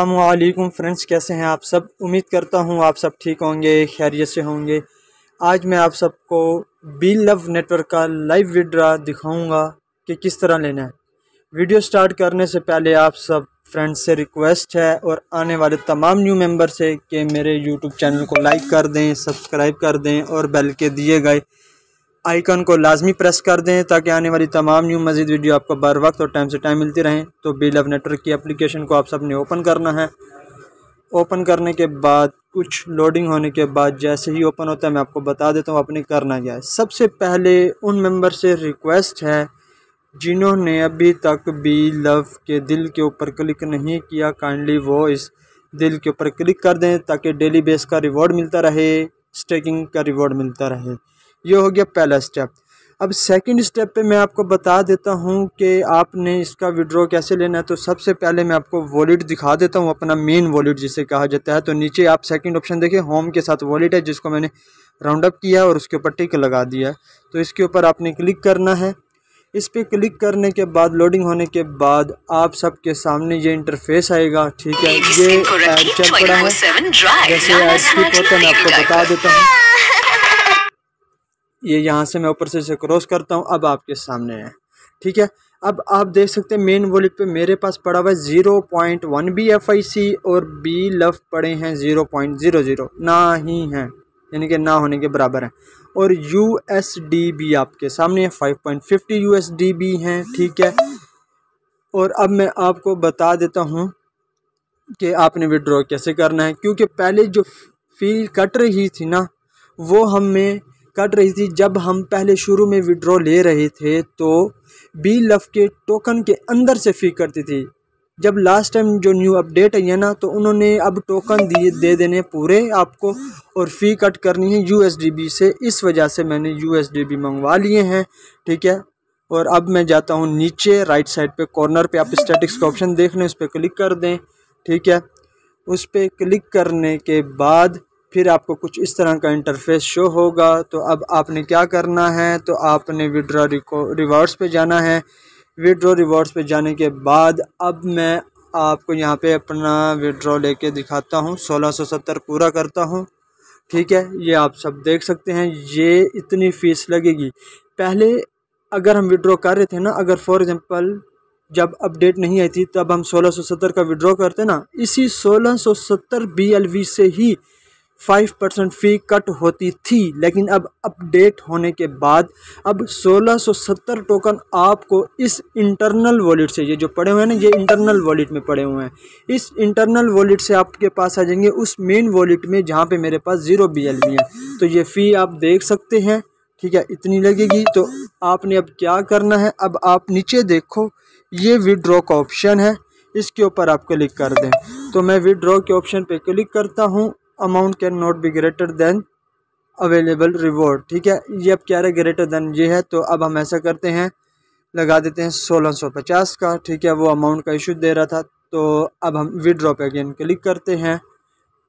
अल्लाम फ्रेंड्स कैसे हैं आप सब उम्मीद करता हूं आप सब ठीक होंगे खैरियत से होंगे आज मैं आप सबको बी लव नेटवर्क का लाइव विड्रा दिखाऊंगा कि किस तरह लेना है वीडियो स्टार्ट करने से पहले आप सब फ्रेंड्स से रिक्वेस्ट है और आने वाले तमाम न्यू मेंबर से कि मेरे यूट्यूब चैनल को लाइक कर दें सब्सक्राइब कर दें और बेल के दिए गए आइकन को लाजमी प्रेस कर दें ताकि आने वाली तमाम न्यू मज़ीद वीडियो आपको बर वक्त और टाइम से टाइम मिलती रहें तो बी लव नेटवर्क की एप्लीकेशन को आप सब ने ओपन करना है ओपन करने के बाद कुछ लोडिंग होने के बाद जैसे ही ओपन होता है मैं आपको बता देता हूँ आपने करना क्या है सबसे पहले उन मेम्बर से रिक्वेस्ट है जिन्होंने अभी तक बी लव के दिल के ऊपर क्लिक नहीं किया काइंडली वो इस दिल के ऊपर क्लिक कर दें ताकि डेली बेस का रिवॉर्ड मिलता रहे स्टेकिंग का रिवॉर्ड मिलता रहे ये हो गया पहला स्टेप अब सेकंड स्टेप पे मैं आपको बता देता हूँ कि आपने इसका विड्रॉ कैसे लेना है तो सबसे पहले मैं आपको वॉलेट दिखा देता हूँ अपना मेन वॉलेट जिसे कहा जाता है तो नीचे आप सेकंड ऑप्शन देखिए होम के साथ वॉलेट है जिसको मैंने राउंड अप किया और उसके ऊपर टिक लगा दिया है तो इसके ऊपर आपने क्लिक करना है इस पर क्लिक करने के बाद लोडिंग होने के बाद आप सबके सामने ये इंटरफेस आएगा ठीक है ये चल पड़ा है जैसे होता है मैं आपको बता देता हूँ ये यहाँ से मैं ऊपर से इसे क्रॉस करता हूँ अब आपके सामने है ठीक है अब आप देख सकते हैं मेन वॉलेट पे मेरे पास पड़ा हुआ है zero point one B F I C और बी लफ पड़े हैं ज़ीरो पॉइंट ज़ीरो ज़ीरो ना ही हैं यानी कि ना होने के बराबर हैं और यू एस डी बी आपके सामने है five point fifty U S D बी हैं ठीक है और अब मैं आपको बता देता हूँ कि आपने विड्रॉ कैसे करना है क्योंकि पहले जो फी कट रही थी ना वो हमें कट रही थी जब हम पहले शुरू में विड्रॉ ले रहे थे तो बी लफ के टोकन के अंदर से फी करती थी जब लास्ट टाइम जो न्यू अपडेट आई है ना तो उन्होंने अब टोकन दिए दे देने पूरे आपको और फ़ी कट करनी है यू से इस वजह से मैंने यू मंगवा लिए हैं ठीक है और अब मैं जाता हूँ नीचे राइट साइड पे कॉर्नर पे आप स्टैटिक्स का ऑप्शन देख लें उस पर क्लिक कर दें ठीक है उस पर क्लिक करने के बाद फिर आपको कुछ इस तरह का इंटरफेस शो होगा तो अब आपने क्या करना है तो आपने विड्रॉ रिवॉर्ड्स पे जाना है विड्रॉ रिवॉर्ड्स पे जाने के बाद अब मैं आपको यहाँ पे अपना विड्रॉ लेके दिखाता हूँ 1670 पूरा करता हूँ ठीक है ये आप सब देख सकते हैं ये इतनी फ़ीस लगेगी पहले अगर हम विड्रॉ कर रहे थे ना अगर फॉर एग्ज़ाम्पल जब अपडेट नहीं आई थी तब हम 1670 का विड्रॉ करते ना इसी 1670 सौ से ही फाइव परसेंट फ़ी कट होती थी लेकिन अब अपडेट होने के बाद अब 1670 टोकन आपको इस इंटरनल वॉलेट से ये जो पड़े हुए हैं ना ये इंटरनल वॉलेट में पड़े हुए हैं इस इंटरनल वॉलेट से आपके पास आ जाएंगे उस मेन वॉलेट में जहाँ पे मेरे पास ज़ीरो बी एल है तो ये फ़ी आप देख सकते हैं ठीक है इतनी लगेगी तो आपने अब क्या करना है अब आप नीचे देखो ये विड्रॉ का ऑप्शन है इसके ऊपर आप क्लिक कर दें तो मैं विड्रॉ के ऑप्शन पे क्लिक करता हूँ amount can not be greater than available reward ठीक है ये अब क्या है ग्रेटर देन ये है तो अब हम ऐसा करते हैं लगा देते हैं सोलह सौ पचास का ठीक है वो अमाउंट का इशू दे रहा था तो अब हम विड्रॉ पे अगेन क्लिक करते हैं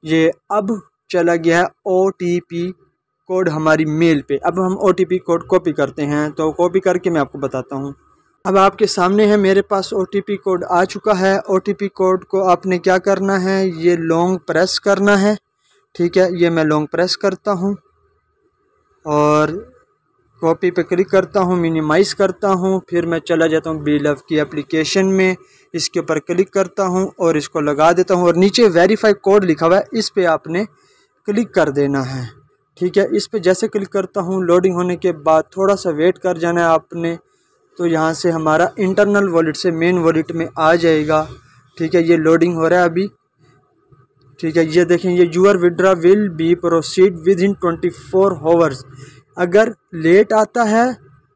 ये अब चला गया है ओ टी पी कोड हमारी मेल पे अब हम O T P code copy करते हैं तो कॉपी करके मैं आपको बताता हूँ अब आपके सामने है मेरे पास ओ टी पी कोड आ चुका है ओ टी पी कोड को आपने क्या करना है ये लॉन्ग प्रेस करना है ठीक है ये मैं लॉन्ग प्रेस करता हूँ और कॉपी पे क्लिक करता हूँ मिनिमाइज़ करता हूँ फिर मैं चला जाता हूँ बी लव की एप्लीकेशन में इसके ऊपर क्लिक करता हूँ और इसको लगा देता हूँ और नीचे वेरीफाई कोड लिखा हुआ है इस पर आपने क्लिक कर देना है ठीक है इस पर जैसे क्लिक करता हूँ लोडिंग होने के बाद थोड़ा सा वेट कर जाना है आपने तो यहाँ से हमारा इंटरनल वॉलेट से मेन वॉलेट में आ जाएगा ठीक है ये लोडिंग हो रहा है अभी ठीक है ये देखें ये your withdraw will be proceed within twenty four hours अगर लेट आता है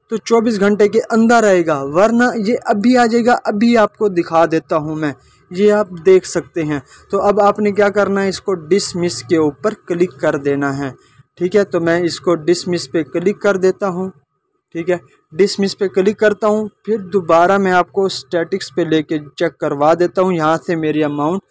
तो चौबीस घंटे के अंदर आएगा वरना ये अभी आ जाएगा अभी आपको दिखा देता हूँ मैं ये आप देख सकते हैं तो अब आपने क्या करना है इसको डिसमिस के ऊपर क्लिक कर देना है ठीक है तो मैं इसको डिसमिस पे क्लिक कर देता हूँ ठीक है डिसमिस पे क्लिक करता हूँ फिर दोबारा मैं आपको स्टैटिक्स पे लेके चेक करवा देता हूँ यहाँ से मेरी अमाउंट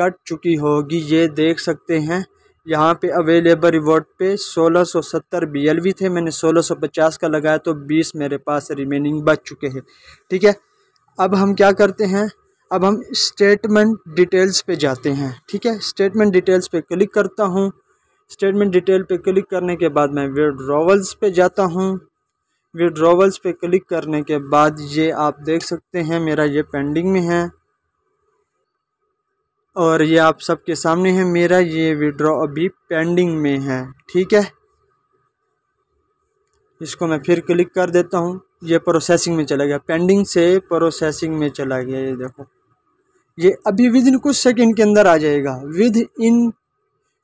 कट चुकी होगी ये देख सकते हैं यहाँ पे अवेलेबल रिवॉर्ड पे 1670 बीएलवी थे मैंने 1650 का लगाया तो 20 मेरे पास रिमेनिंग बच चुके हैं ठीक है अब हम क्या करते हैं अब हम स्टेटमेंट डिटेल्स पे जाते हैं ठीक है स्टेटमेंट डिटेल्स पे क्लिक करता हूँ स्टेटमेंट डिटेल पे क्लिक करने के बाद मैं विड्रॉवल्स पे जाता हूँ विड्रॉवल्स पे क्लिक करने के बाद ये आप देख सकते हैं मेरा ये पेंडिंग में है और ये आप सबके सामने है मेरा ये विड्रॉ अभी पेंडिंग में है ठीक है इसको मैं फिर क्लिक कर देता हूँ ये प्रोसेसिंग में चला गया पेंडिंग से प्रोसेसिंग में चला गया ये देखो ये अभी विद इन कुछ सेकंड के अंदर आ जाएगा विद इन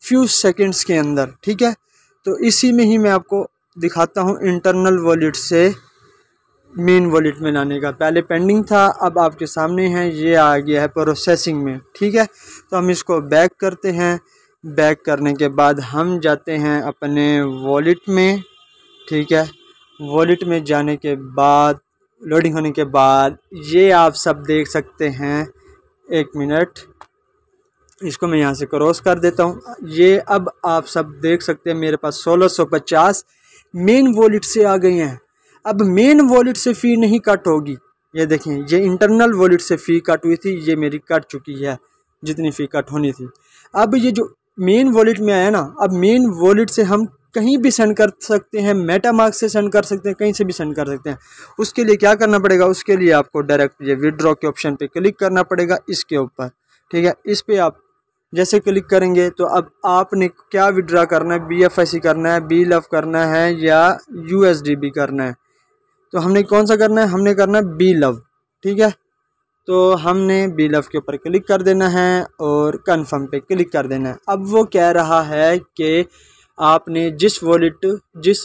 फ्यू सेकंड्स के अंदर ठीक है तो इसी में ही मैं आपको दिखाता हूँ इंटरनल वॉलेट से मेन वॉलेट में लाने का पहले पेंडिंग था अब आपके सामने है ये आ गया है प्रोसेसिंग में ठीक है तो हम इसको बैक करते हैं बैक करने के बाद हम जाते हैं अपने वॉलेट में ठीक है वॉलेट में जाने के बाद लोडिंग होने के बाद ये आप सब देख सकते हैं एक मिनट इसको मैं यहाँ से क्रॉस कर देता हूँ ये अब आप सब देख सकते हैं मेरे पास सोलह सौ पचास मेन वॉलेट से आ गई हैं अब मेन वॉलेट से फ़ी नहीं कट होगी ये देखें ये इंटरनल वॉलेट से फ़ी कट हुई थी ये मेरी कट चुकी है जितनी फ़ी कट होनी थी अब ये जो मेन वॉलेट में आया ना अब मेन वॉलेट से हम कहीं भी सेंड कर सकते हैं मेटा मार्क से सेंड कर सकते हैं कहीं से भी सेंड कर सकते हैं उसके लिए क्या करना पड़ेगा उसके लिए आपको डायरेक्ट ये विदड्रॉ के ऑप्शन पर क्लिक करना पड़ेगा इसके ऊपर ठीक है इस पर आप जैसे क्लिक करेंगे तो अब आपने क्या विड्रा करना है बी एफ करना है बी लव करना है या यू एस डी करना है तो हमने कौन सा करना है हमने करना है बी लव ठीक है तो हमने बी लव के ऊपर क्लिक कर देना है और कन्फर्म पे क्लिक कर देना है अब वो कह रहा है कि आपने जिस वॉलेट जिस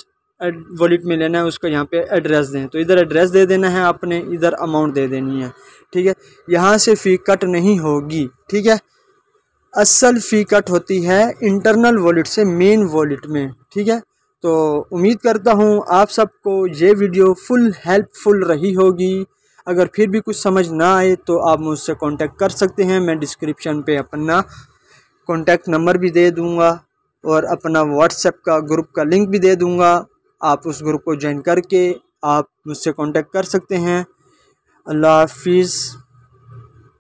वॉलेट में लेना है उसको यहाँ पे एड्रेस दें तो इधर एड्रेस दे देना है आपने इधर अमाउंट दे देनी है ठीक है यहाँ से फ़ी कट नहीं होगी ठीक है असल फ़ी कट होती है इंटरनल वॉलेट से मेन वॉलेट में ठीक है तो उम्मीद करता हूँ आप सबको ये वीडियो फुल हेल्पफुल रही होगी अगर फिर भी कुछ समझ ना आए तो आप मुझसे कांटेक्ट कर सकते हैं मैं डिस्क्रिप्शन पे अपना कांटेक्ट नंबर भी दे दूँगा और अपना व्हाट्सएप का ग्रुप का लिंक भी दे दूँगा आप उस ग्रुप को ज्वाइन करके आप मुझसे कॉन्टेक्ट कर सकते हैं अल्लाह हाफिज़